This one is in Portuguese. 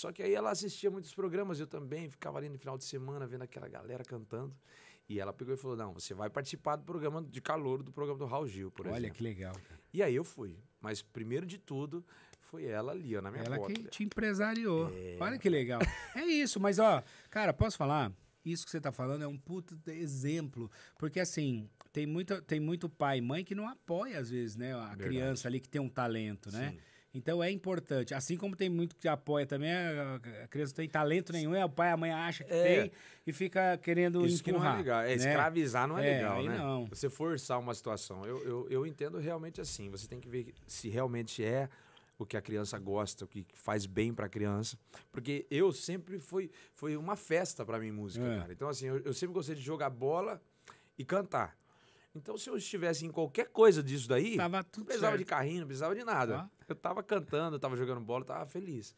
Só que aí ela assistia muitos programas, eu também ficava ali no final de semana vendo aquela galera cantando. E ela pegou e falou: Não, você vai participar do programa de calor do programa do Raul Gil, por Olha, exemplo. Olha que legal. E aí eu fui. Mas primeiro de tudo, foi ela ali, ó, na minha ela Ela que te empresariou. É... Olha que legal. é isso, mas ó, cara, posso falar? Isso que você tá falando é um puto exemplo. Porque assim, tem muito, tem muito pai e mãe que não apoia, às vezes, né, a Verdade. criança ali que tem um talento, né? Sim. Então é importante. Assim como tem muito que apoia também, a criança não tem talento nenhum, é o pai, a mãe acha que é. tem e fica querendo Isso empurrar. Que não é, é, né? Escravizar não é, é legal, né? Não. Você forçar uma situação. Eu, eu, eu entendo realmente assim. Você tem que ver se realmente é o que a criança gosta, o que faz bem para a criança. Porque eu sempre fui. Foi uma festa para mim música, é. cara. Então, assim, eu, eu sempre gostei de jogar bola e cantar. Então, se eu estivesse em qualquer coisa disso daí, não precisava certo. de carrinho, não precisava de nada. Ah. Eu tava cantando, estava tava jogando bola, estava tava feliz.